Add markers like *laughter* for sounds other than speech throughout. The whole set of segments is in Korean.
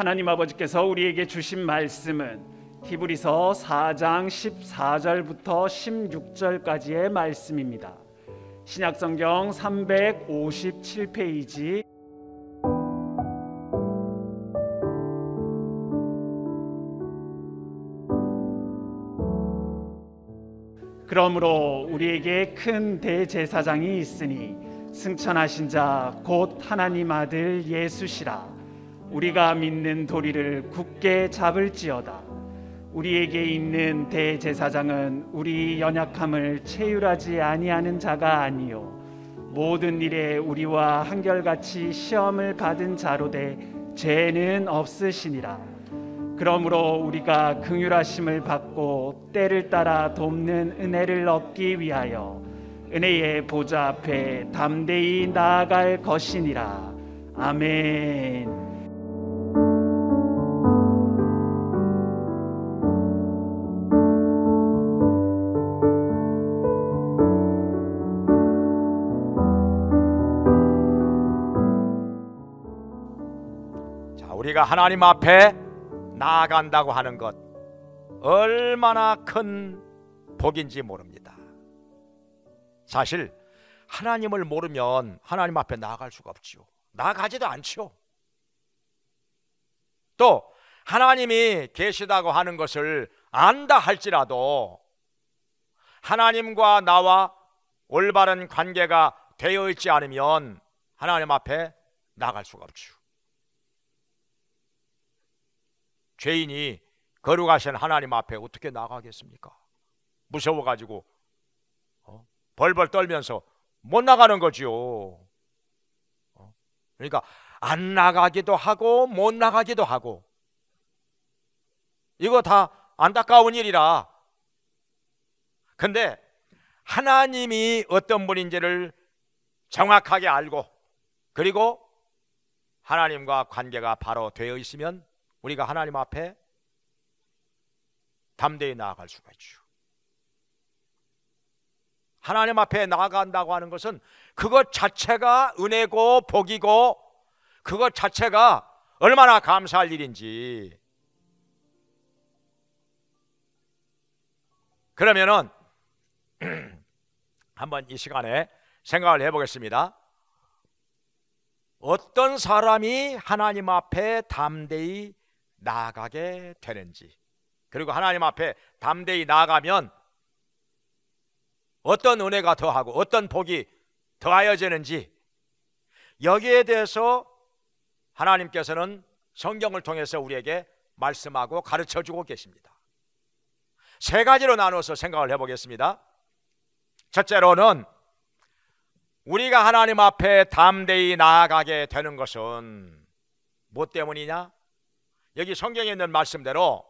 하나님 아버지께서 우리에게 주신 말씀은 히브리서 4장 14절부터 16절까지의 말씀입니다. 신약성경 357페이지 그러므로 우리에게 큰 대제사장이 있으니 승천하신 자 곧 하나님 아들 예수시라 우리가 믿는 도리를 굳게 잡을지어다. 우리에게 있는 대제사장은 우리 연약함을 체휼하지 아니하는 자가 아니요 모든 일에 우리와 한결같이 시험을 받은 자로되 죄는 없으시니라. 그러므로 우리가 긍휼하심을 받고 때를 따라 돕는 은혜를 얻기 위하여 은혜의 보좌 앞에 담대히 나아갈 것이니라. 아멘. 우리가 하나님 앞에 나아간다고 하는 것 얼마나 큰 복인지 모릅니다. 사실 하나님을 모르면 하나님 앞에 나아갈 수가 없지요. 나아가지도 않지요. 또 하나님이 계시다고 하는 것을 안다 할지라도 하나님과 나와 올바른 관계가 되어 있지 않으면 하나님 앞에 나갈 수가 없지요. 죄인이 거룩하신 하나님 앞에 어떻게 나가겠습니까? 무서워가지고 어? 벌벌 떨면서 못 나가는 거지요. 어? 그러니까 안 나가기도 하고 못 나가기도 하고 이거 다 안타까운 일이라. 근데 하나님이 어떤 분인지를 정확하게 알고 그리고 하나님과 관계가 바로 되어 있으면 우리가 하나님 앞에 담대히 나아갈 수가 있죠. 하나님 앞에 나아간다고 하는 것은 그것 자체가 은혜고 복이고 그것 자체가 얼마나 감사할 일인지. 그러면은 *clears throat* 한번 이 시간에 생각을 해보겠습니다. 어떤 사람이 하나님 앞에 담대히 나아가게 되는지 그리고 하나님 앞에 담대히 나아가면 어떤 은혜가 더하고 어떤 복이 더하여지는지 여기에 대해서 하나님께서는 성경을 통해서 우리에게 말씀하고 가르쳐 주고 계십니다. 세 가지로 나눠서 생각을 해보겠습니다. 첫째로는 우리가 하나님 앞에 담대히 나아가게 되는 것은 뭐 때문이냐? 여기 성경에 있는 말씀대로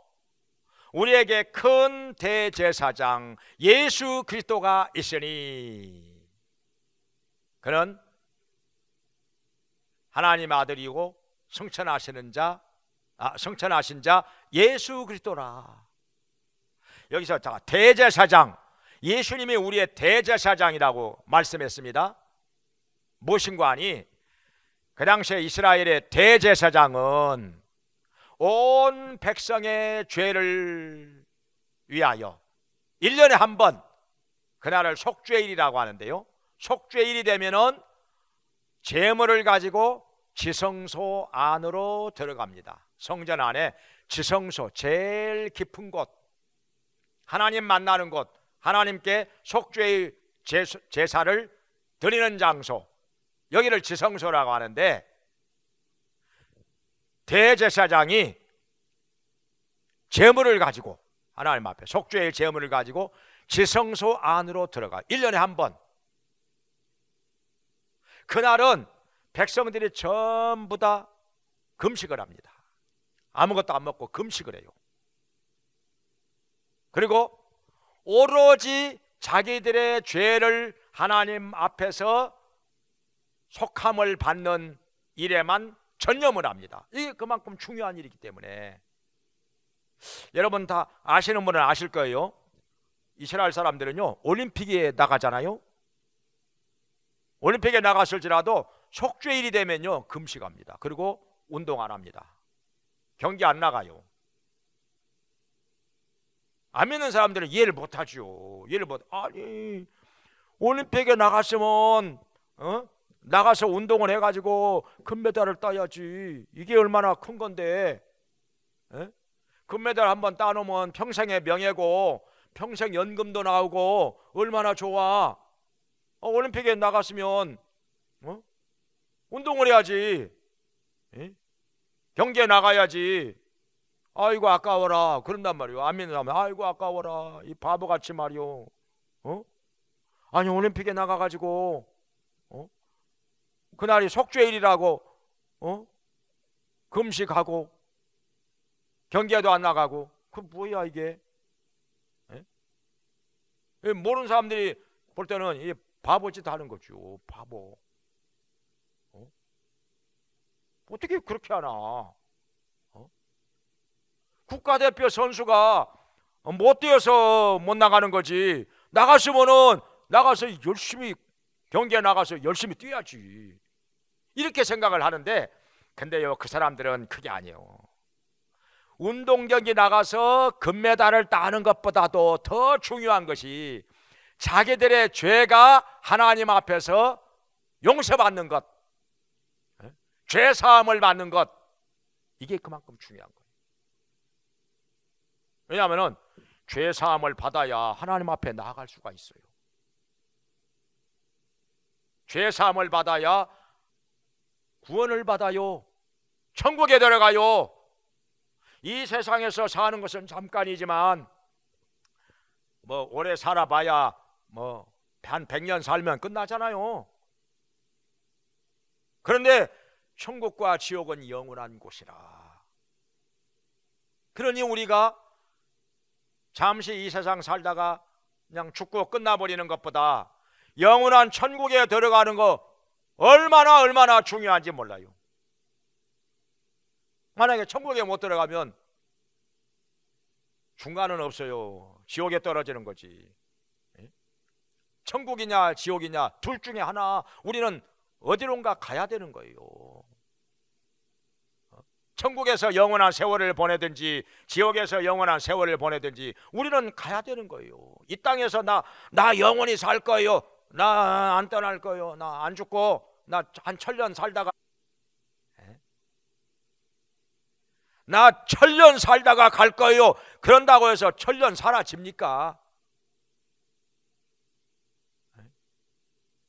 우리에게 큰 대제사장 예수 그리스도가 있으니 그는 하나님 아들이고 성천하시는 자 아, 성천하신 자 예수 그리스도라 여기서 자 대제사장 예수님이 우리의 대제사장이라고 말씀했습니다 무엇인가 하니 그 당시에 이스라엘의 대제사장은 온 백성의 죄를 위하여 1년에 한 번 그날을 속죄일이라고 하는데요. 속죄일이 되면은 재물을 가지고 지성소 안으로 들어갑니다. 성전 안에 지성소 제일 깊은 곳 하나님 만나는 곳 하나님께 속죄의 제사를 드리는 장소 여기를 지성소라고 하는데 대제사장이 재물을 가지고 하나님 앞에 속죄의 재물을 가지고 지성소 안으로 들어가 1년에 한 번 그날은 백성들이 전부 다 금식을 합니다 아무것도 안 먹고 금식을 해요 그리고 오로지 자기들의 죄를 하나님 앞에서 속함을 받는 일에만 전념을 합니다. 이게 그만큼 중요한 일이기 때문에 여러분 다 아시는 분은 아실 거예요. 이스라엘 사람들은요 올림픽에 나가잖아요. 올림픽에 나갔을지라도 속죄일이 되면요 금식합니다. 그리고 운동 안 합니다. 경기 안 나가요. 안 믿는 사람들은 이해를 못 하죠. 이해를 못. 아니 올림픽에 나갔으면 어? 나가서 운동을 해가지고 금메달을 따야지. 이게 얼마나 큰 건데. 에? 금메달 한번 따놓으면 평생의 명예고 평생 연금도 나오고 얼마나 좋아. 어, 올림픽에 나갔으면 어? 운동을 해야지. 에? 경기에 나가야지. 아이고 아까워라. 그런단 말이요. 안 믿는다면 아이고 아까워라. 이 바보같이 말이오 어? 아니 올림픽에 나가가지고 그날이 속죄일이라고 어? 금식하고 경계도 안 나가고 그 뭐야 이게? 에? 예? 모르는 사람들이 볼 때는 이 바보짓 하는 거죠. 바보. 어? 어떻게 그렇게 하나? 어? 국가대표 선수가 못 뛰어서 못 나가는 거지. 나갔으면은 나가서 열심히 경기에 나가서 열심히 뛰어야지. 이렇게 생각을 하는데 근데요 그 사람들은 그게 아니에요. 운동 경기 나가서 금메달을 따는 것보다도 더 중요한 것이 자기들의 죄가 하나님 앞에서 용서받는 것, 예? 죄 사함을 받는 것 이게 그만큼 중요한 거예요. 왜냐하면죄 사함을 받아야 하나님 앞에 나아갈 수가 있어요. 죄 사함을 받아야 구원을 받아요. 천국에 들어가요. 이 세상에서 사는 것은 잠깐이지만 뭐 오래 살아봐야 뭐한 100년 살면 끝나잖아요. 그런데 천국과 지옥은 영원한 곳이라. 그러니 우리가 잠시 이 세상 살다가 그냥 죽고 끝나버리는 것보다 영원한 천국에 들어가는 거 얼마나 얼마나 중요한지 몰라요. 만약에 천국에 못 들어가면 중간은 없어요. 지옥에 떨어지는 거지. 예? 천국이냐 지옥이냐 둘 중에 하나 우리는 어디론가 가야 되는 거예요. 어? 천국에서 영원한 세월을 보내든지 지옥에서 영원한 세월을 보내든지 우리는 가야 되는 거예요. 이 땅에서 나 나 영원히 살 거예요. 나 안 떠날 거예요. 나 안 죽고 나한 천년 살다가 나 천년 살다가 갈 거예요. 그런다고 해서 천년 사라집니까?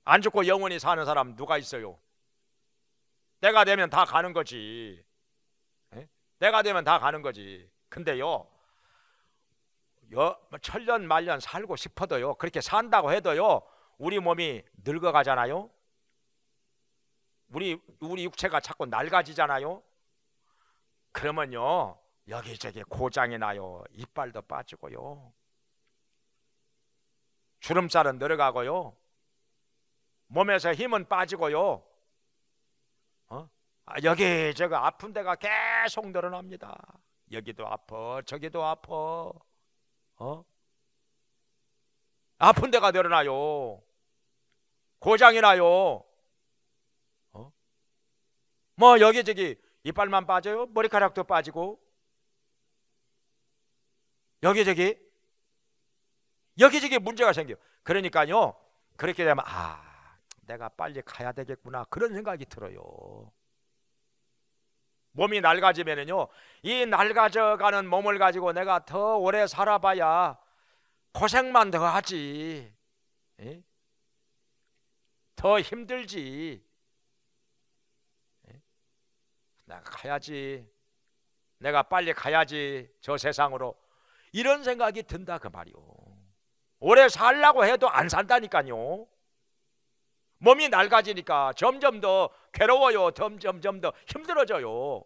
안 죽고 영원히 사는 사람 누가 있어요? 때가 되면 다 가는 거지. 때가 되면 다 가는 거지. 근데요, 천년 말년 살고 싶어도요, 그렇게 산다고 해도요, 우리 몸이 늙어가잖아요. 우리 우리 육체가 자꾸 낡아지잖아요. 그러면요 여기저기 고장이 나요. 이빨도 빠지고요. 주름살은 늘어가고요. 몸에서 힘은 빠지고요. 어? 아, 여기 저기 아픈 데가 계속 늘어납니다. 여기도 아파, 저기도 아파. 어? 아픈 데가 늘어나요. 고장이 나요. 뭐 여기 저기 이빨만 빠져요. 머리카락도 빠지고 여기 저기 여기 저기 문제가 생겨. 요 그러니까요. 그렇게 되면 아, 내가 빨리 가야 되겠구나. 그런 생각이 들어요. 몸이 낡아지면요이 낡아져 가는 몸을 가지고 내가 더 오래 살아봐야 고생만 더 하지. 예? 더 힘들지. 내가 가야지. 내가 빨리 가야지. 저 세상으로. 이런 생각이 든다 그말이오 오래 살라고 해도 안 산다니까요. 몸이 낡아지니까 점점 더 괴로워요. 점점점 더 힘들어져요.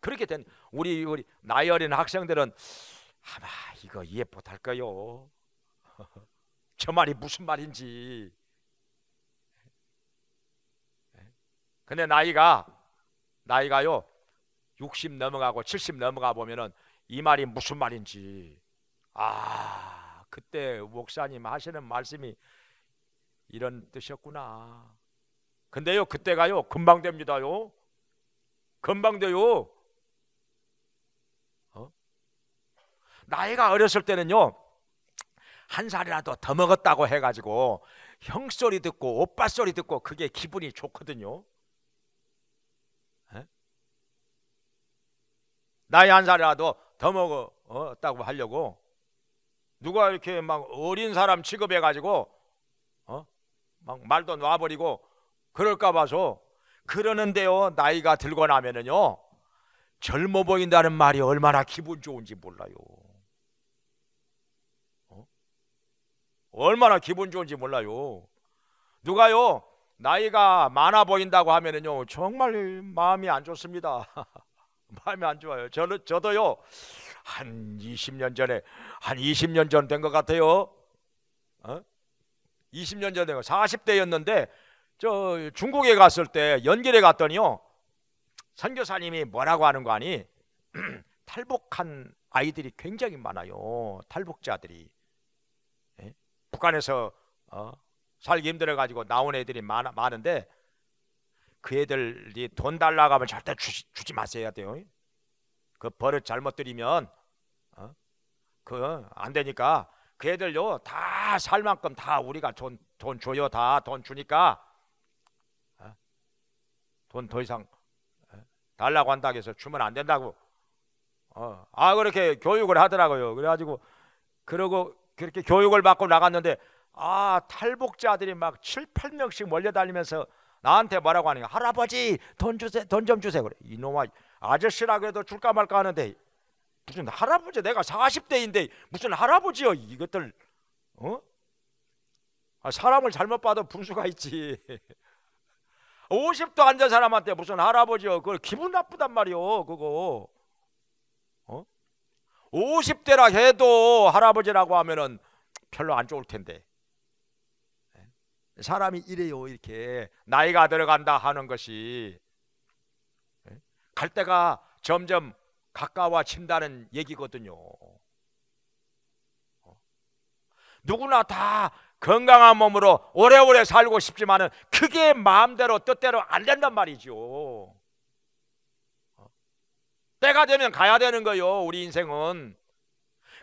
그렇게 된 우리 우리 나이 어린 학생들은 아마 이거 이해 못 할 거요. *laughs* 저 말이 무슨 말인지. 예? 근데 나이가 나이가요 60 넘어가고 70 넘어가 보면은 이 말이 무슨 말인지 아 그때 목사님 하시는 말씀이 이런 뜻이었구나. 근데요 그때가요 금방 됩니다요. 금방 돼요. 어? 나이가 어렸을 때는요 한 살이라도 더 먹었다고 해가지고 형 소리 듣고 오빠 소리 듣고 그게 기분이 좋거든요. 나이 한 살이라도 더 먹었다고 하려고 누가 이렇게 막 어린 사람 취급해 가지고 어? 막 말도 놔버리고 그럴까 봐서 그러는데요 나이가 들고 나면은요 젊어 보인다는 말이 얼마나 기분 좋은지 몰라요 어? 얼마나 기분 좋은지 몰라요 누가요 나이가 많아 보인다고 하면은요 정말 마음이 안 좋습니다 *laughs* 마음이 안 좋아요. 저, 저도요, 한 20년 전에, 한 20년 전 된 것 같아요. 어? 20년 전에 40대였는데 저 중국에 갔을 때연결에 갔더니요 선교사님이 뭐라고 하는 거 아니 *clears throat* 탈북한 아이들이 굉장히 많아요 탈북자들이 예? 북한에서 어, 살기 힘들어 가지고 나온 애들이 많아, 많은데 그 애들이 돈 달라고 하면 절대 주시, 주지 마세요 돼요. 그 버릇 잘못 들이면 어? 그 안 되니까 그 애들요 다 살 만큼 다 우리가 돈, 돈 줘요 다 돈 주니까 어? 돈더 이상 어? 달라고 한다고 해서 주면 안 된다고 어. 아 그렇게 교육을 하더라고요 그래가지고 그러고 그렇게 교육을 받고 나갔는데 아 탈북자들이 막 7, 8명씩 몰려다니면서 나한테 뭐라고 하는 거 할아버지 돈주세돈좀 주세요 그래 이놈아 아저씨라 그래도 줄까 말까 하는데 무슨 할아버지 내가 40대인데 무슨 할아버지여 이것들 어? 아, 사람을 잘못 봐도 분수가 있지 50도 *laughs* 안 된 사람한테 무슨 할아버지여 그걸 기분 나쁘단 말이오 그거 어? 50대라 해도 할아버지라고 하면은 별로 안 좋을 텐데 사람이 이래요 이렇게 나이가 들어간다 하는 것이 예? 갈 때가 점점 가까워진다는 얘기거든요. 어? 누구나 다 건강한 몸으로 오래오래 살고 싶지만은 그게 마음대로 뜻대로 안 된단 말이죠. 어? 때가 되면 가야 되는 거요. 우리 인생은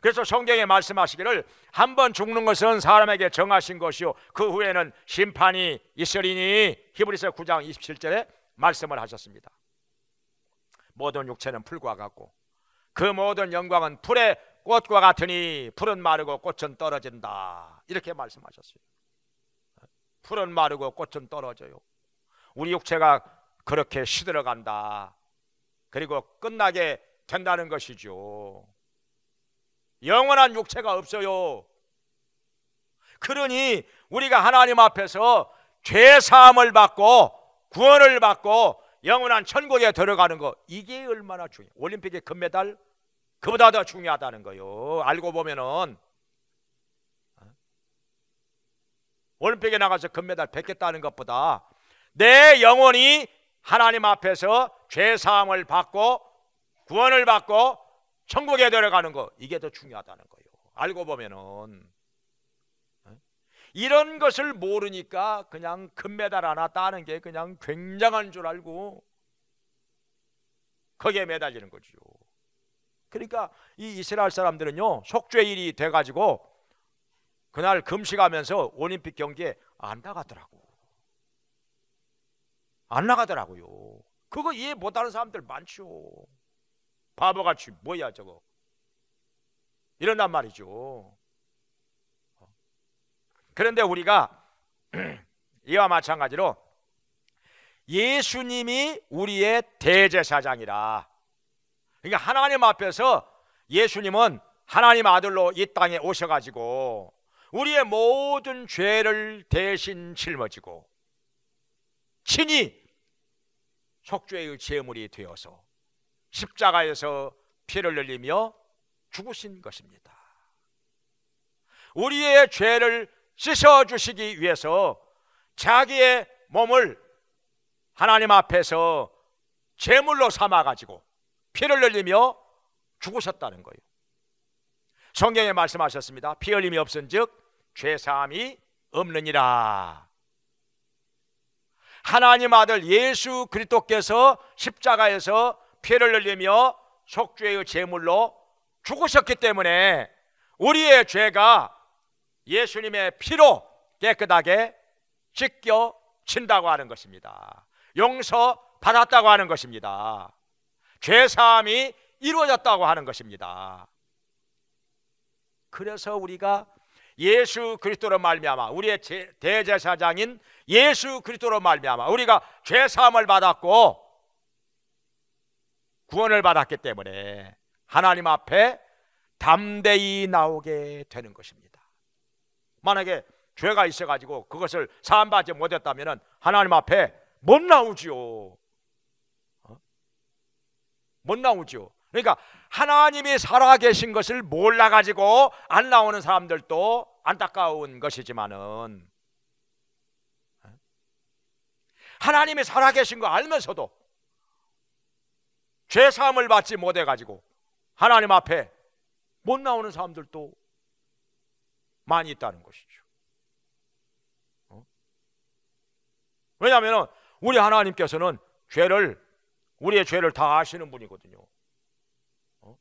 그래서 성경에 말씀하시기를 한 번 죽는 것은 사람에게 정하신 것이요 그 후에는 심판이 있으리니 히브리서 9장 27절에 말씀을 하셨습니다. 모든 육체는 풀과 같고 그 모든 영광은 풀의 꽃과 같으니 풀은 마르고 꽃은 떨어진다. 이렇게 말씀하셨어요. 풀은 마르고 꽃은 떨어져요. 우리 육체가 그렇게 시들어간다. 그리고 끝나게 된다는 것이죠. 영원한 육체가 없어요. 그러니 우리가 하나님 앞에서 죄 사함을 받고 구원을 받고 영원한 천국에 들어가는 거 이게 얼마나 중요? 올림픽의 금메달 그보다 더 중요하다는 거요. 알고 보면은 어? 올림픽에 나가서 금메달 뺏겠다는 것보다 내 영혼이 하나님 앞에서 죄 사함을 받고 구원을 받고 천국에 들어가는 거 이게 더 중요하다는 거예요. 알고 보면은 이런 것을 모르니까 그냥 금메달 하나 따는 게 그냥 굉장한 줄 알고 거기에 매달리는 거지 그러니까 이 이스라엘 사람들은요 속죄일이 돼가지고 그날 금식하면서 올림픽 경기에 안 나가더라고. 안 나가더라고요. 그거 이해 못하는 사람들 많죠. 바보같이 뭐야 저거 이런단 말이죠 그런데 우리가 *clears throat* 이와 마찬가지로 예수님이 우리의 대제사장이라 그러니까 하나님 앞에서 예수님은 하나님 아들로 이 땅에 오셔가지고 우리의 모든 죄를 대신 짊어지고 친히 속죄의 제물이 되어서 십자가에서 피를 흘리며 죽으신 것입니다. 우리의 죄를 씻어 주시기 위해서 자기의 몸을 하나님 앞에서 제물로 삼아 가지고 피를 흘리며 죽으셨다는 거예요. 성경에 말씀하셨습니다. 피 흘림이 없은즉 죄 사함이 없느니라. 하나님 아들 예수 그리스도께서 십자가에서 피를 흘리며 속죄의 제물로 죽으셨기 때문에 우리의 죄가 예수님의 피로 깨끗하게 씻겨진다고 하는 것입니다. 용서 받았다고 하는 것입니다. 죄 사함이 이루어졌다고 하는 것입니다. 그래서 우리가 예수 그리스도로 말미암아 우리의 대제사장인 예수 그리스도로 말미암아 우리가 죄 사함을 받았고 구원을 받았기 때문에 하나님 앞에 담대히 나오게 되는 것입니다. 만약에 죄가 있어가지고 그것을 사함받지 못했다면 하나님 앞에 못 나오지요. 어? 못나오지 그러니까 하나님이 살아계신 것을 몰라가지고 안 나오는 사람들도 안타까운 것이지만은 어? 하나님이 살아계신 거 알면서도 죄 사함을 받지 못해 가지고 하나님 앞에 못 나오는 사람들도 많이 있다는 것이죠. 어? 왜냐하면 우리 하나님께서는 죄를 우리의 죄를 다 아시는 분이거든요. 어?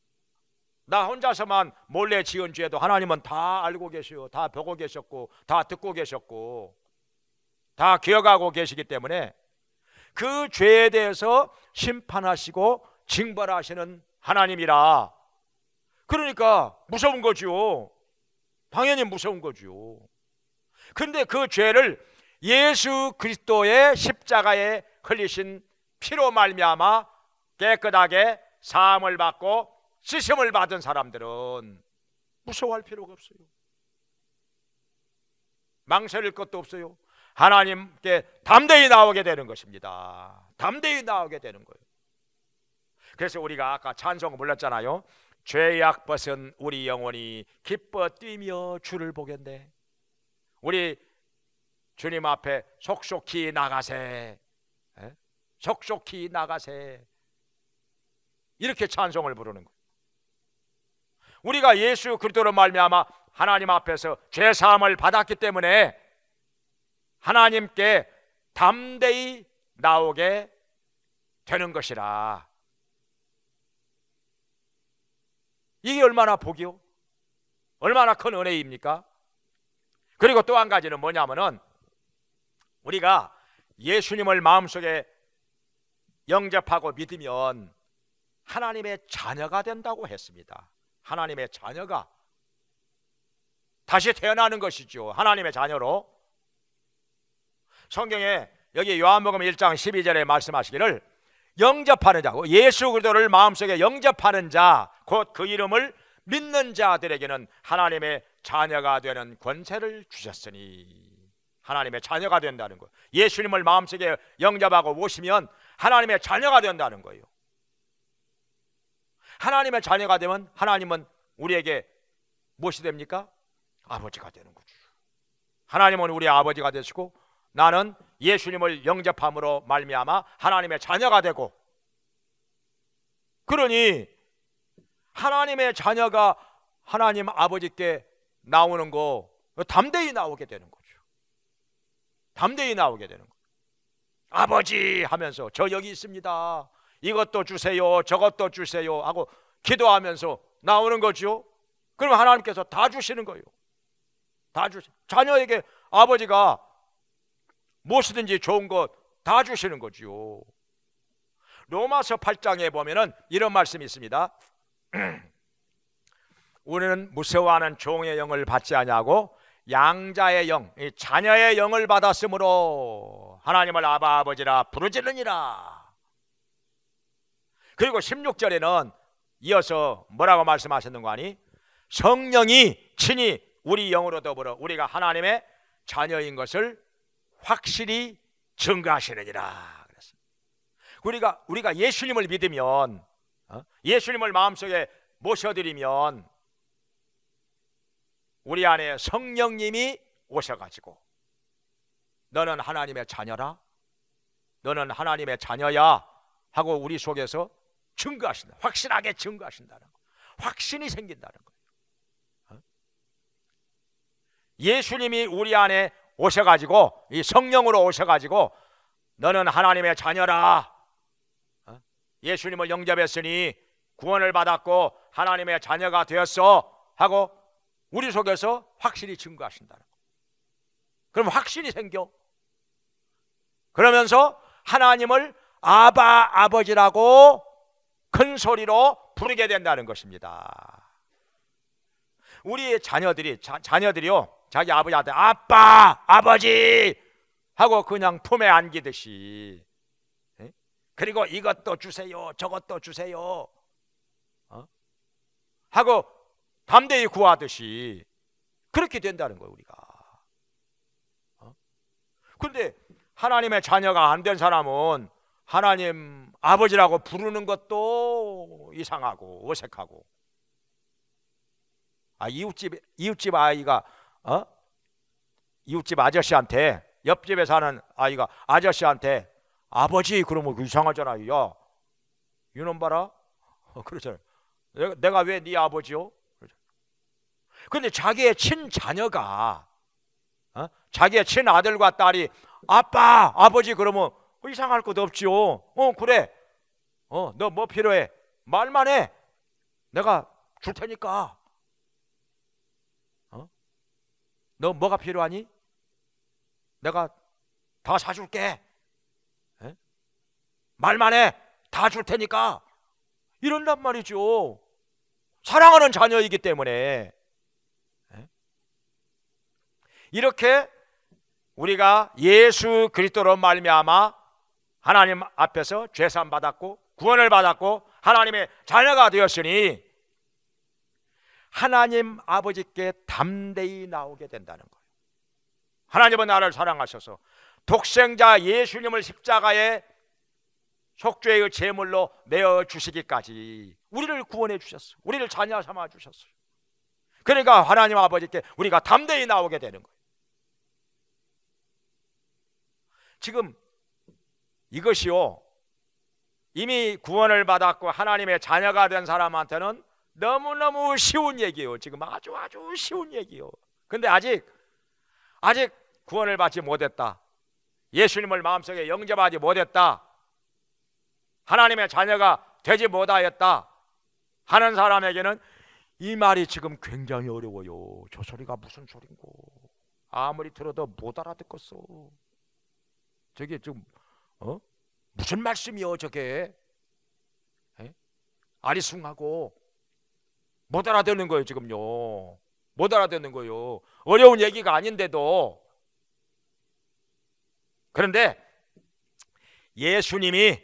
나 혼자서만 몰래 지은 죄도 하나님은 다 알고 계시고다 보고 계셨고, 다 듣고 계셨고, 다 기억하고 계시기 때문에 그 죄에 대해서 심판하시고 징벌하시는 하나님이라. 그러니까 무서운 거지요. 당연히 무서운 거지요. 근데 그 죄를 예수 그리스도의 십자가에 흘리신 피로 말미암아 깨끗하게 사함을 받고 씻음을 받은 사람들은 무서워할 필요가 없어요. 망설일 것도 없어요. 하나님께 담대히 나오게 되는 것입니다. 담대히 나오게 되는 거예요. 그래서 우리가 아까 찬송 을 불렀잖아요. 죄악 벗은 우리 영혼이 기뻐 뛰며 주를 보겠네. 우리 주님 앞에 속속히 나가세. 속속히 나가세. 이렇게 찬송을 부르는 거예요. 우리가 예수 그리스도로 말미암아 하나님 앞에서 죄 사함을 받았기 때문에 하나님께 담대히 나오게 되는 것이라. 이게 얼마나 복이요? 얼마나 큰 은혜입니까? 그리고 또 한 가지는 뭐냐면은 우리가 예수님을 마음속에 영접하고 믿으면 하나님의 자녀가 된다고 했습니다. 하나님의 자녀가 다시 태어나는 것이죠. 하나님의 자녀로. 성경에 여기 요한복음 1장 12절에 말씀하시기를 영접하는 자, 예수 그리스도를 마음속에 영접하는 자, 곧 그 이름을 믿는 자들에게는 하나님의 자녀가 되는 권세를 주셨으니 하나님의 자녀가 된다는 거. 예수님을 마음속에 영접하고 오시면 하나님의 자녀가 된다는 거예요. 하나님의 자녀가 되면 하나님은 우리에게 무엇이 됩니까? 아버지가 되는 거죠. 하나님은 우리 아버지가 되시고 나는 예수님을 영접함으로 말미암아 하나님의 자녀가 되고 그러니 하나님의 자녀가 하나님 아버지께 나오는 거 담대히 나오게 되는 거죠. 담대히 나오게 되는 거 아버지 하면서 저 여기 있습니다. 이것도 주세요. 저것도 주세요 하고 기도하면서 나오는 거죠. 그럼 하나님께서 다 주시는 거예요. 다 주세요. 자녀에게 아버지가 무엇이든지 좋은 것 다 주시는 거지요. 로마서 8장에 보면은 이런 말씀이 있습니다. *clears throat* 우리는 무서워하는 종의 영을 받지 아니하고 양자의 영, 자녀의 영을 받았으므로 하나님을 아바 아버지라 부르짖느니라. 그리고 16절에는 이어서 뭐라고 말씀하셨는 거 아니? 성령이 친히 우리 영으로 더불어 우리가 하나님의 자녀인 것을 확실히 증거하시느니라 우리가 우리가 예수님을 믿으면 어? 예수님을 마음속에 모셔드리면 우리 안에 성령님이 오셔가지고 너는 하나님의 자녀라 너는 하나님의 자녀야 하고 우리 속에서 증거하신다 확실하게 증거하신다는 거 확신이 생긴다는 거예요 어? 예수님이 우리 안에 오셔가지고 이 성령으로 오셔가지고 너는 하나님의 자녀라. 어? 예수님을 영접했으니 구원을 받았고 하나님의 자녀가 되었어 하고 우리 속에서 확실히 증거하신다는 거. 그럼 확신이 생겨. 그러면서 하나님을 아바 아버지라고 큰 소리로 부르게 된다는 것입니다. 우리 자녀들이 자, 자녀들이요 자기 아버지한테 아빠, 아버지 하고 그냥 품에 안기듯이 그리고 이것도 주세요, 저것도 주세요 어? 하고 담대히 구하듯이 그렇게 된다는 거예요 우리가 그런데 어? 하나님의 자녀가 안 된 사람은 하나님 아버지라고 부르는 것도 이상하고 어색하고 아 이웃집 이웃집 아이가 어? 이웃집 아저씨한테 옆집에 사는 아이가 아저씨한테 아버지 그러면 그 이상하잖아. 야, 유놈 봐라. 어, 그러잖아 내가, 내가 왜 네 아버지요? 그런데 자기의 친자녀가 어? 자기의 친아들과 딸이 아빠, 아버지 그러면 뭐 이상할 것도 없지요. 어, 그래. 어, 너 뭐 필요해? 말만 해. 내가 줄 테니까. 너 뭐가 필요하니? 내가 다 사줄게. 에? 말만 해. 다 줄 테니까. 이런단 말이죠. 사랑하는 자녀이기 때문에. 에? 이렇게 우리가 예수 그리스도로 말미암아 하나님 앞에서 죄산 받았고 구원을 받았고 하나님의 자녀가 되었으니 하나님 아버지께 담대히 나오게 된다는 거예요. 하나님은 나를 사랑하셔서 독생자 예수님을 십자가에 속죄의 제물로 내어 주시기까지 우리를 구원해 주셨어요. 우리를 자녀 삼아 주셨어요. 그러니까 하나님 아버지께 우리가 담대히 나오게 되는 거예요. 지금 이것이요. 이미 구원을 받았고 하나님의 자녀가 된 사람한테는 너무너무 쉬운 얘기예요. 지금 아주 아주 쉬운 얘기예요. 근데 아직 아직 구원을 받지 못했다. 예수님을 마음속에 영접하지 못했다. 하나님의 자녀가 되지 못하였다. 하는 사람에게는 이 말이 지금 굉장히 어려워요. 저 소리가 무슨 소린고? 아무리 들어도 못 알아듣겠어. 저게 지금 어? 무슨 말씀이요, 저게? 에? 아리숭하고 못 알아듣는 거예요 지금요. 못 알아듣는 거예요. 어려운 얘기가 아닌데도 그런데 예수님이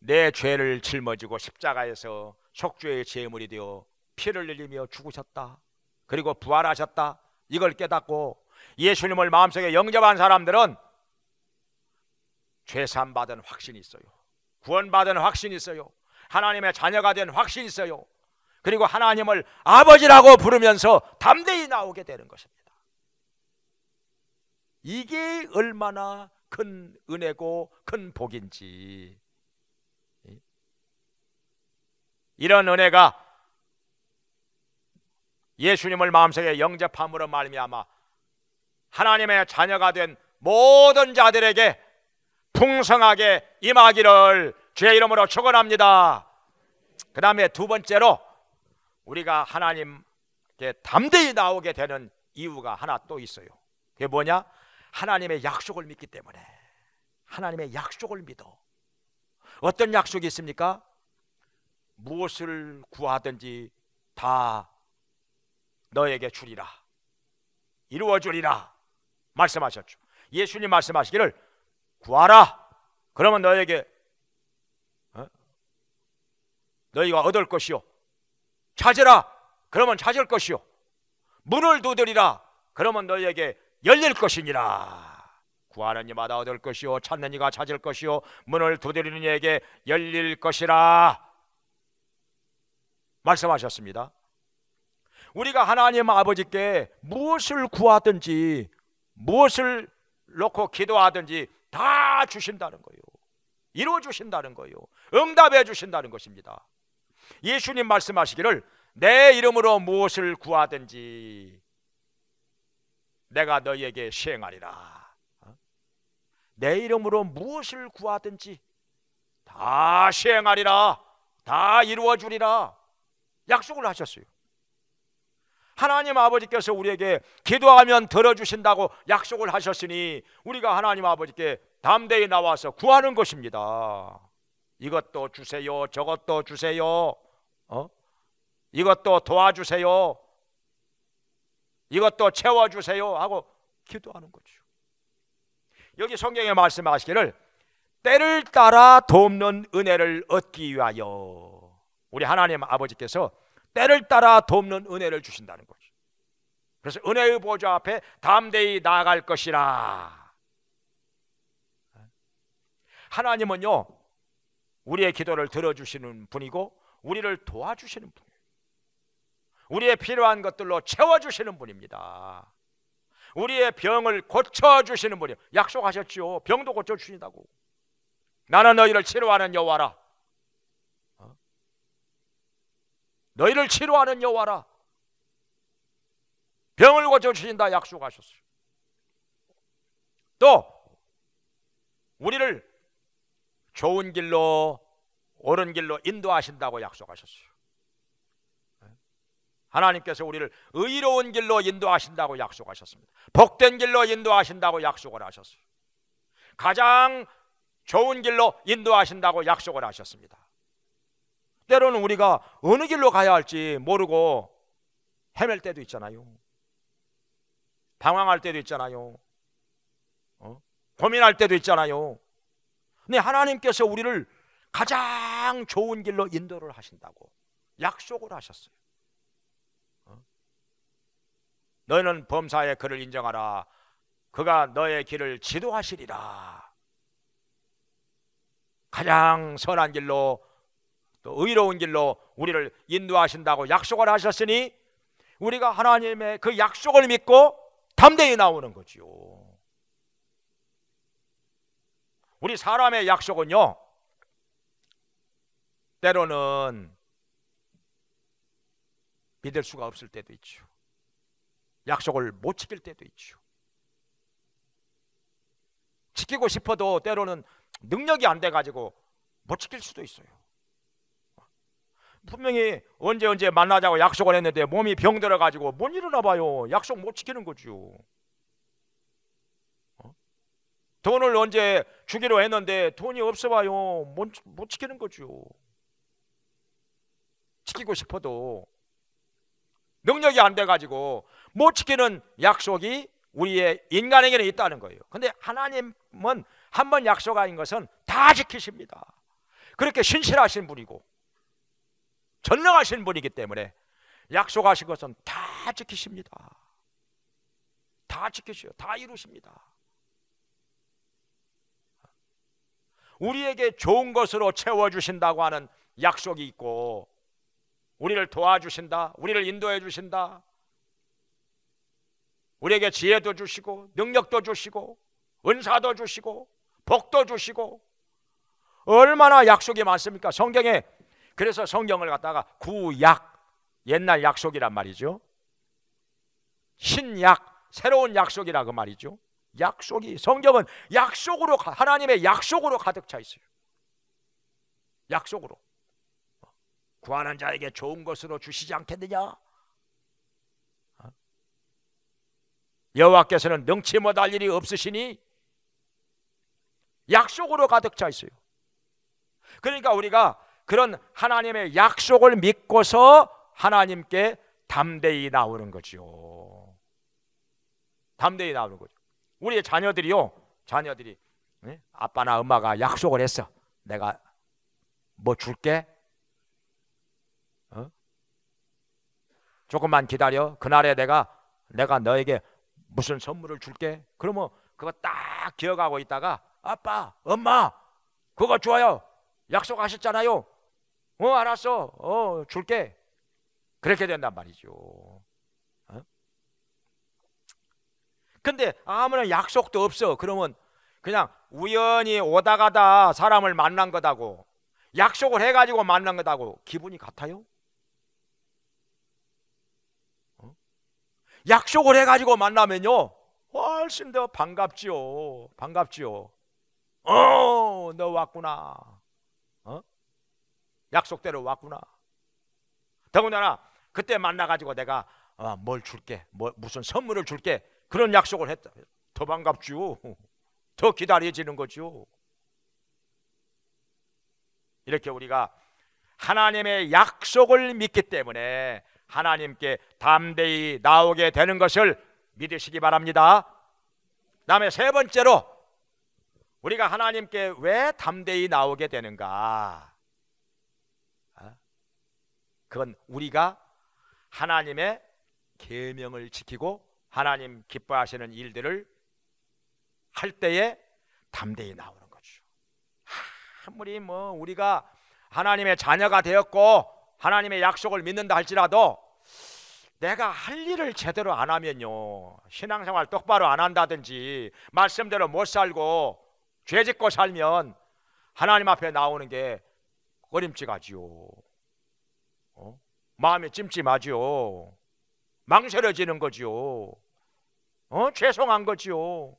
내 죄를 짊어지고 십자가에서 속죄의 제물이 되어 피를 흘리며 죽으셨다. 그리고 부활하셨다. 이걸 깨닫고 예수님을 마음속에 영접한 사람들은 죄산 받은 확신이 있어요. 구원받은 확신이 있어요. 하나님의 자녀가 된 확신이 있어요. 그리고 하나님을 아버지라고 부르면서 담대히 나오게 되는 것입니다. 이게 얼마나 큰 은혜고 큰 복인지. 이런 은혜가 예수님을 마음속에 영접함으로 말미암아 하나님의 자녀가 된 모든 자들에게 풍성하게 임하기를 주의 이름으로 축원합니다. 그 다음에 두 번째로 우리가 하나님께 담대히 나오게 되는 이유가 하나 또 있어요. 그게 뭐냐? 하나님의 약속을 믿기 때문에. 하나님의 약속을 믿어. 어떤 약속이 있습니까? 무엇을 구하든지 다 너에게 주리라. 이루어 주리라. 말씀하셨죠. 예수님 말씀하시기를 구하라. 그러면 너에게 어? 너희가 얻을 것이요. 찾으라 그러면 찾을 것이요 문을 두드리라 그러면 너희에게 열릴 것이니라 구하는 이마다 얻을 것이요 찾는 이가 찾을 것이요 문을 두드리는 이에게 열릴 것이라 말씀하셨습니다 우리가 하나님 아버지께 무엇을 구하든지 무엇을 놓고 기도하든지 다 주신다는 거예요 이루어 주신다는 거예요 응답해 주신다는 것입니다 예수님 말씀하시기를 내 이름으로 무엇을 구하든지 내가 너에게 희 시행하리라. 어? 내 이름으로 무엇을 구하든지 다 시행하리라. 다 이루어 주리라. 약속을 하셨어요. 하나님 아버지께서 우리에게 기도하면 들어주신다고 약속을 하셨으니 우리가 하나님 아버지께 담대히 나와서 구하는 것입니다. 이것도 주세요. 저것도 주세요. 어? 이것도 도와주세요. 이것도 채워주세요. 하고 기도하는 거죠. 여기 성경에 말씀하시기를 때를 따라 돕는 은혜를 얻기 위하여 우리 하나님 아버지께서 때를 따라 돕는 은혜를 주신다는 거죠. 그래서 은혜의 보좌 앞에 담대히 나아갈 것이라. 하나님은요, 우리의 기도를 들어주시는 분이고 우리를 도와주시는 분 우리의 필요한 것들로 채워주시는 분입니다. 우리의 병을 고쳐주시는 분이요. 에 약속하셨지요. 병도 고쳐주신다고. 나는 너희를 치료하는 여와라. 호 어? 너희를 치료하는 여와라. 호 병을 고쳐주신다 약속하셨어요. 또, 우리를 좋은 길로 옳은 길로 인도하신다고 약속하셨어요. 네. 하나님께서 우리를 의로운 길로 인도하신다고 약속하셨습니다. 복된 길로 인도하신다고 약속을 하셨어요. 가장 좋은 길로 인도하신다고 약속을 하셨습니다. 때로는 우리가 어느 길로 가야 할지 모르고 헤맬 때도 있잖아요. 방황할 때도 있잖아요. 어? 고민할 때도 있잖아요. 근 네, 하나님께서 우리를 가장 좋은 길로 인도를 하신다고 약속을 하셨어요. 어? 너희는 범사에 그를 인정하라. 그가 너의 길을 지도하시리라. 가장 선한 길로 또 의로운 길로 우리를 인도하신다고 약속을 하셨으니 우리가 하나님의 그 약속을 믿고 담대히 나오는 거지요. 우리 사람의 약속은요. 때로는 믿을 수가 없을 때도 있죠. 약속을 못 지킬 때도 있죠. 지키고 싶어도 때로는 능력이 안 돼 가지고 못 지킬 수도 있어요. 분명히 언제 언제 만나자고 약속을 했는데 몸이 병들어 가지고 못 일어나 봐요. 약속 못 지키는 거죠. 돈을 언제 주기로 했는데 돈이 없어봐요. 못, 못 지키는 거죠. 지키고 싶어도 능력이 안 돼가지고 못 지키는 약속이 우리의 인간에게는 있다는 거예요. 근데 하나님은 한번 약속하신 것은 다 지키십니다. 그렇게 신실하신 분이고 전능하신 분이기 때문에 약속하신 것은 다 지키십니다. 다 지키셔요. 다 이루십니다. 우리에게 좋은 것으로 채워주신다고 하는 약속이 있고 우리를 도와주신다 우리를 인도해 주신다 우리에게 지혜도 주시고 능력도 주시고 은사도 주시고 복도 주시고 얼마나 약속이 많습니까 성경에 그래서 성경을 갖다가 구약 옛날 약속이란 말이죠 신약 새로운 약속이라 그 말이죠 약속이 성경은 약속으로 하나님의 약속으로 가득 차 있어요. 약속으로 구하는 자에게 좋은 것으로 주시지 않겠느냐? 여호와께서는 능치 못할 일이 없으시니 약속으로 가득 차 있어요. 그러니까 우리가 그런 하나님의 약속을 믿고서 하나님께 담대히 나오는 거지 담대히 나오는 거죠. 우리의 자녀들이요. 자녀들이 아빠나 엄마가 약속을 했어. 내가 뭐 줄게? 어? 조금만 기다려. 그날에 내가 내가 너에게 무슨 선물을 줄게. 그러면 그거 딱 기억하고 있다가 아빠, 엄마 그거 좋아요. 약속하셨잖아요. 어, 알았어. 어, 줄게. 그렇게 된단 말이죠. 근데 아무런 약속도 없어. 그러면 그냥 우연히 오다 가다 사람을 만난 거다고 약속을 해가지고 만난 거다고 기분이 같아요? 어? 약속을 해가지고 만나면요 훨씬 더 반갑지요 반갑지요 어너 왔구나 어? 약속대로 왔구나 더군다나 그때 만나가지고 내가 어, 뭘 줄게 뭐, 무슨 선물을 줄게 그런 약속을 했다. 더 반갑지요. 더 기다려지는 거죠 이렇게 우리가 하나님의 약속을 믿기 때문에 하나님께 담대히 나오게 되는 것을 믿으시기 바랍니다. 다음에 세 번째로 우리가 하나님께 왜 담대히 나오게 되는가? 어? 그건 우리가 하나님의 계명을 지키고 하나님 기뻐하시는 일들을 할 때에 담대히 나오는 거죠. 아무리 뭐 우리가 하나님의 자녀가 되었고 하나님의 약속을 믿는다 할지라도 내가 할 일을 제대로 안 하면요 신앙생활 똑바로 안 한다든지 말씀대로 못 살고 죄짓고 살면 하나님 앞에 나오는 게 어림칙하지요 어? 마음이 찜찜하지요 망설여지는 거지요 어? 죄송한 거지요.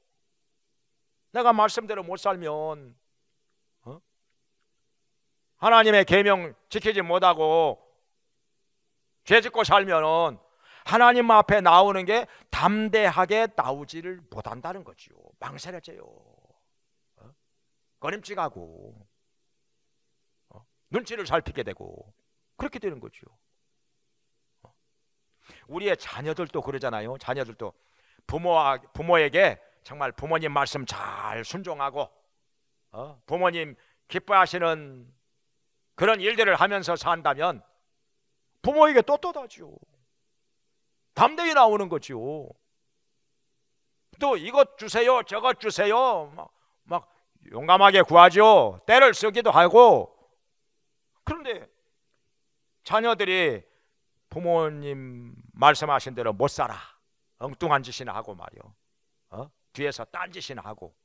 내가 말씀대로 못 살면 어? 하나님의 계명 지키지 못하고 죄짓고 살면은 하나님 앞에 나오는 게 담대하게 나오지를 못한다는 거지요. 망설여져요. 어? 꺼림직하고 어? 눈치를 살피게 되고 그렇게 되는 거지요. 어? 우리의 자녀들도 그러잖아요. 자녀들도 부모와 부모에게 정말 부모님 말씀 잘 순종하고 어? 부모님 기뻐하시는 그런 일들을 하면서 산다면 부모에게 떳떳하지요. 담대히 나오는 거지요. 또 이것 주세요, 저것 주세요. 막, 막 용감하게 구하죠. 때를 쓰기도 하고. 그런데 자녀들이 부모님 말씀하신 대로 못 살아. 엉뚱한 짓이나 하고 말이요. 어? 뒤에서 딴짓이나 하고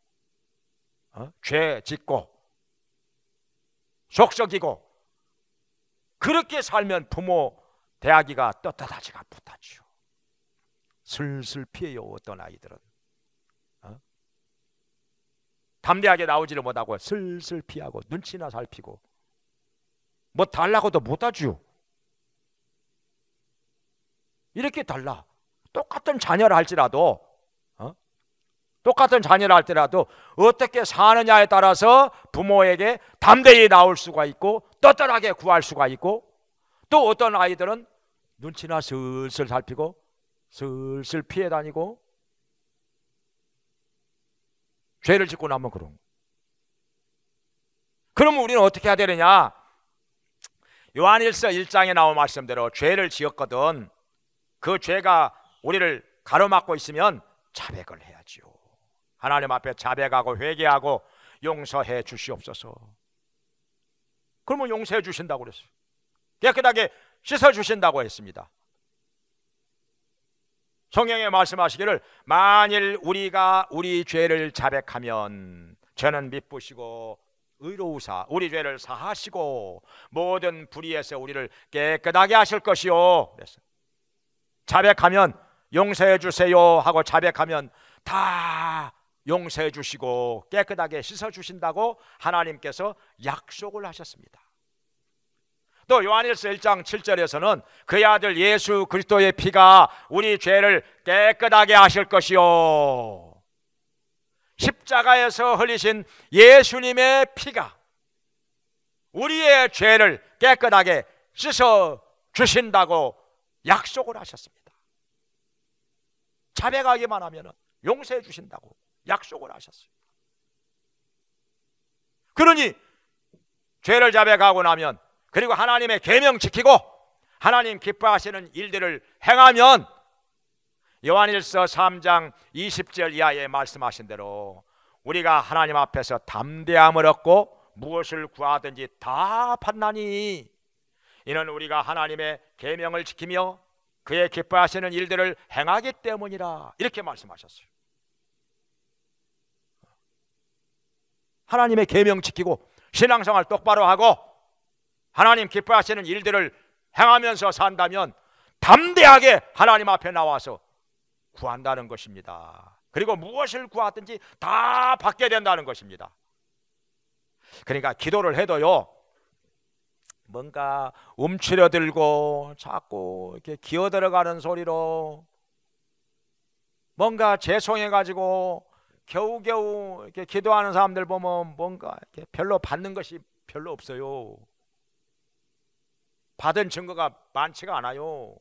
어? 죄 짓고 속썩이고 그렇게 살면 부모 대하기가 떳떳하지가 못하죠 슬슬 피해요 어떤 아이들은 어? 담대하게 나오지를 못하고 슬슬 피하고 눈치나 살피고 뭐 달라고도 못하죠 이렇게 달라. 똑같은 자녀를 할지라도 어? 똑같은 자녀를 할지라도 어떻게 사느냐에 따라서 부모에게 담대히 나올 수가 있고 떳떳하게 구할 수가 있고 또 어떤 아이들은 눈치나 슬슬 살피고 슬슬 피해 다니고 죄를 짓고 나면 그런 그러면 우리는 어떻게 해야 되느냐 요한일서 1장에 나온 말씀대로 죄를 지었거든 그 죄가 우리를 가로막고 있으면 자백을 해야지요. 하나님 앞에 자백하고 회개하고 용서해 주시옵소서. 그러면 용서해 주신다고 그랬어요. 깨끗하게 씻어 주신다고 했습니다. 성경에 말씀하시기를 만일 우리가 우리 죄를 자백하면 죄는 미쁘시고 의로우사 우리 죄를 사하시고 모든 불의에서 우리를 깨끗하게 하실 것이요. 그랬어 자백하면 용서해 주세요 하고 자백하면 다 용서해 주시고 깨끗하게 씻어 주신다고 하나님께서 약속을 하셨습니다. 또 요한일서 1장 7절에서는 그의 아들 예수 그리스도의 피가 우리 죄를 깨끗하게 하실 것이요. 십자가에서 흘리신 예수님의 피가 우리의 죄를 깨끗하게 씻어 주신다고 약속을 하셨습니다. 자백하기만 하면 용서해 주신다고 약속을 하셨습니다. 그러니 죄를 자백하고 나면 그리고 하나님의 계명 지키고 하나님 기뻐하시는 일들을 행하면 요한일서 3장 20절 이하에 말씀하신 대로 우리가 하나님 앞에서 담대함을 얻고 무엇을 구하든지 다 받나니 이는 우리가 하나님의 계명을 지키며 그의 기뻐하시는 일들을 행하기 때문이라 이렇게 말씀하셨어요. 하나님의 계명 지키고 신앙생활 똑바로 하고 하나님 기뻐하시는 일들을 행하면서 산다면 담대하게 하나님 앞에 나와서 구한다는 것입니다. 그리고 무엇을 구하든지 다 받게 된다는 것입니다. 그러니까 기도를 해도요. 뭔가 움츠려들고 자꾸 이렇게 기어 들어가는 소리로 뭔가 죄송해 가지고 겨우겨우 이렇게 기도하는 사람들 보면 뭔가 이렇게 별로 받는 것이 별로 없어요. 받은 증거가 많지가 않아요.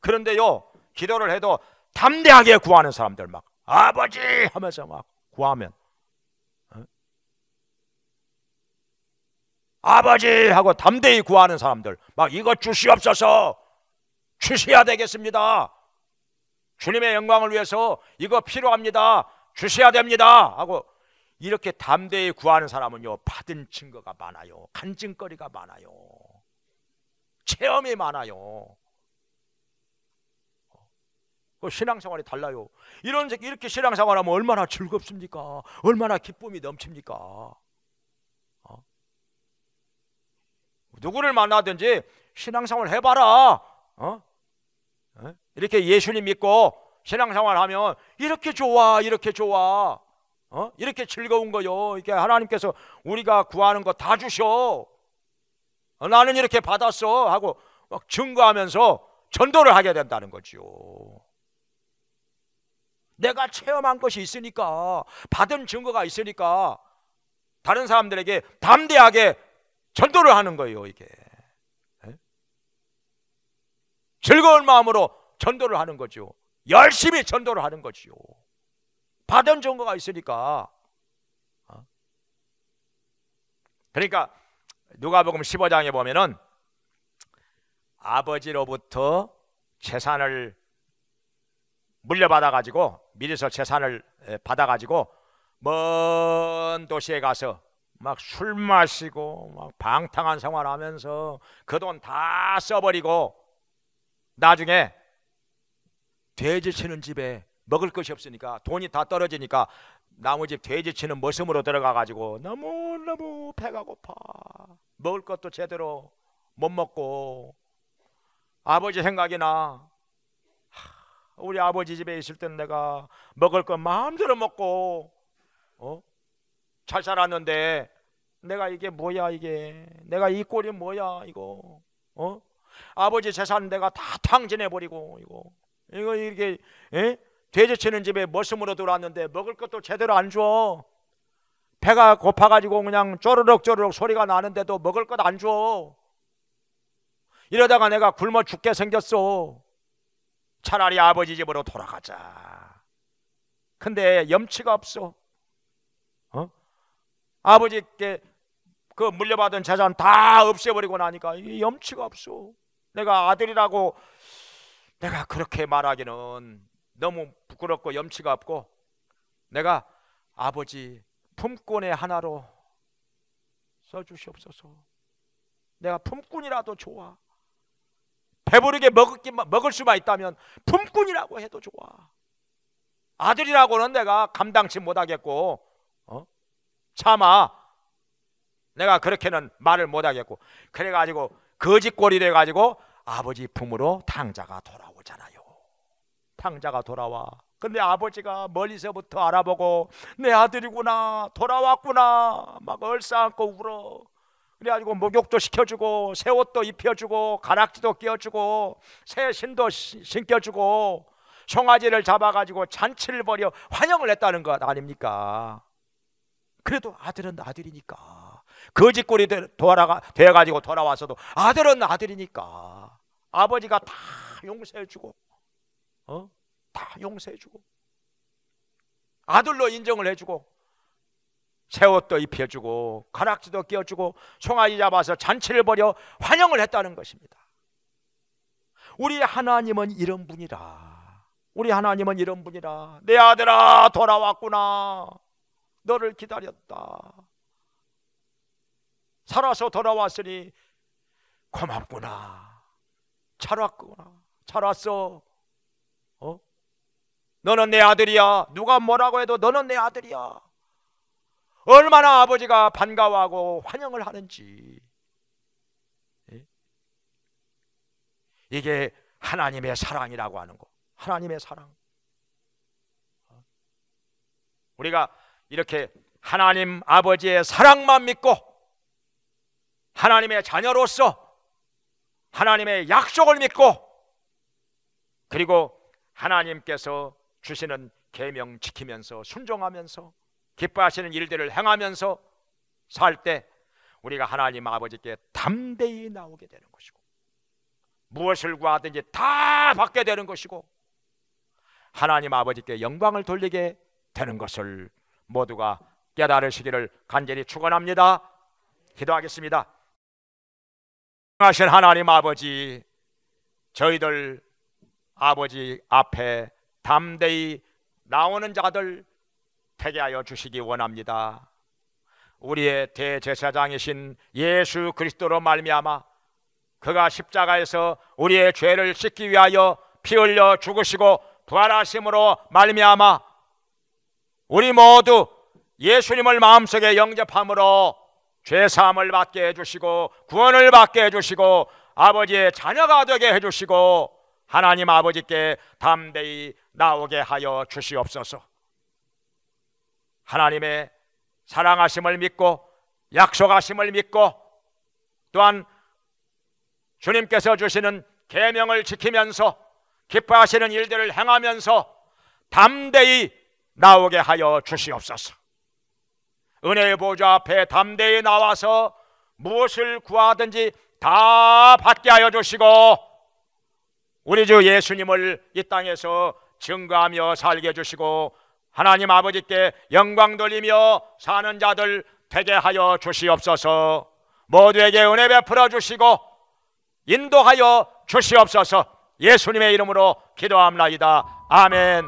그런데요, 기도를 해도 담대하게 구하는 사람들 막 아버지 하면서 막 구하면 아버지 하고 담대히 구하는 사람들 막이거 주시옵소서 주셔야 되겠습니다 주님의 영광을 위해서 이거 필요합니다 주셔야 됩니다 하고 이렇게 담대히 구하는 사람은요 받은 증거가 많아요 간증거리가 많아요 체험이 많아요 그 신앙생활이 달라요 이런 이렇게 신앙생활하면 얼마나 즐겁습니까 얼마나 기쁨이 넘칩니까 누구를 만나든지 신앙생활 해봐라. 어? 어? 이렇게 예수님 믿고 신앙생활 하면 이렇게 좋아, 이렇게 좋아. 어? 이렇게 즐거운 거요. 이게 하나님께서 우리가 구하는 거 다 주셔. 어, 나는 이렇게 받았어 하고 막 증거하면서 전도를 하게 된다는 거죠 내가 체험한 것이 있으니까 받은 증거가 있으니까 다른 사람들에게 담대하게 전도를 하는 거예요, 이게. 예? 즐거운 마음으로 전도를 하는 거죠. 열심히 전도를 하는 거지 받은 증거가 있으니까. 어? 그러니까 누가복음 15장에 보면은 아버지로부터 재산을 물려받아 가지고 미리서 재산을 받아 가지고 먼 도시에 가서 막술 마시고 막 방탕한 생활하면서 그 돈 다 써버리고 나중에 돼지 치는 집에 먹을 것이 없으니까 돈이 다 떨어지니까 나머지 돼지 치는 머슴으로 들어가 가지고 너무너무 배가 고파 먹을 것도 제대로 못 먹고 아버지 생각이나 우리 아버지 집에 있을 땐 내가 먹을 거 마음대로 먹고 어? 잘 살았는데 내가 이게 뭐야 이게 내가 이 꼴이 뭐야 이거 어 아버지 재산 내가 다 탕진해 버리고 이거 이거 이렇게 에? 예? 돼지 치는 집에 머슴으로 들어왔는데 먹을 것도 제대로 안 줘. 배가 고파가지고 그냥 쪼르륵 쪼르륵 소리가 나는데도 먹을 것안 줘. 이러다가 내가 굶어 죽게 생겼어. 차라리 아버지 집으로 돌아가자. 근데 염치가 없어. 아버지께 그 물려받은 재산 다 없애버리고 나니까 염치가 없어. 내가 아들이라고 내가 그렇게 말하기는 너무 부끄럽고 염치가 없고 내가 아버지 품꾼의 하나로 써주시옵소서. 내가 품꾼이라도 좋아. 배부르게 먹을기 먹을 수만 있다면 품꾼이라고 해도 좋아. 아들이라고는 내가 감당치 못하겠고, 어? 참아. 내가 그렇게는 말을 못하겠고 그래가지고 거짓골이 돼가지고 아버지 품으로 탕자가 돌아오잖아요. 탕자가 돌아와. 근데 아버지가 멀리서부터 알아보고 내 아들이구나 돌아왔구나 막 얼싸안고 울어. 그래가지고 목욕도 시켜주고 새 옷도 입혀주고 가락지도 끼워주고 새 신도 신겨주고 송아지를 잡아가지고 잔치를 벌여 환영을 했다는 것 아닙니까? 그래도 아들은 아들이니까 거짓골이되어가가지고 돌아와서도 아들은 아들이니까 아버지가 다 용서해주고 어? 다 용서해주고 아들로 인정을 해주고 새 옷도 입혀주고 가락지도 끼워주고 송아지 잡아서 잔치를 벌여 환영을 했다는 것입니다 우리 하나님은 이런 분이라 우리 하나님은 이런 분이라 내 아들아 돌아왔구나 너를 기다렸다. 살아서 돌아왔으니 고맙구나. 잘 왔구나. 잘 왔어. 어? 너는 내 아들이야. 누가 뭐라고 해도 너는 내 아들이야. 얼마나 아버지가 반가워하고 환영을 하는지. 예? 이게 하나님의 사랑이라고 하는 거. 하나님의 사랑. 어? 우리가 이렇게 하나님 아버지의 사랑만 믿고 하나님의 자녀로서 하나님의 약속을 믿고 그리고 하나님께서 주시는 계명 지키면서 순종하면서 기뻐하시는 일들을 행하면서 살 때 우리가 하나님 아버지께 담대히 나오게 되는 것이고 무엇을 구하든지 다 받게 되는 것이고 하나님 아버지께 영광을 돌리게 되는 것을 모두가 깨달으시기를 간절히 축원합니다. 기도하겠습니다. 하신 하나님 아버지, 저희들 아버지 앞에 담대히 나오는 자들 되게 하여 주시기 원합니다. 우리의 대제사장이신 예수 그리스도로 말미암아 그가 십자가에서 우리의 죄를 씻기 위하여 피 흘려 죽으시고 부활하심으로 말미암아 우리 모두 예수님을 마음속에 영접함으로 죄 사함을 받게 해 주시고 구원을 받게 해 주시고 아버지의 자녀가 되게 해 주시고 하나님 아버지께 담대히 나오게 하여 주시옵소서. 하나님의 사랑하심을 믿고 약속하심을 믿고 또한 주님께서 주시는 계명을 지키면서 기뻐하시는 일들을 행하면서 담대히 나오게 하여 주시옵소서. 은혜의 보좌 앞에 담대히 나와서 무엇을 구하든지 다 받게 하여 주시고 우리 주 예수님을 이 땅에서 증거하며 살게 주시고 하나님 아버지께 영광 돌리며 사는 자들 되게 하여 주시옵소서. 모두에게 은혜 베풀어 주시고 인도하여 주시옵소서. 예수님의 이름으로 기도함나이다. 아멘.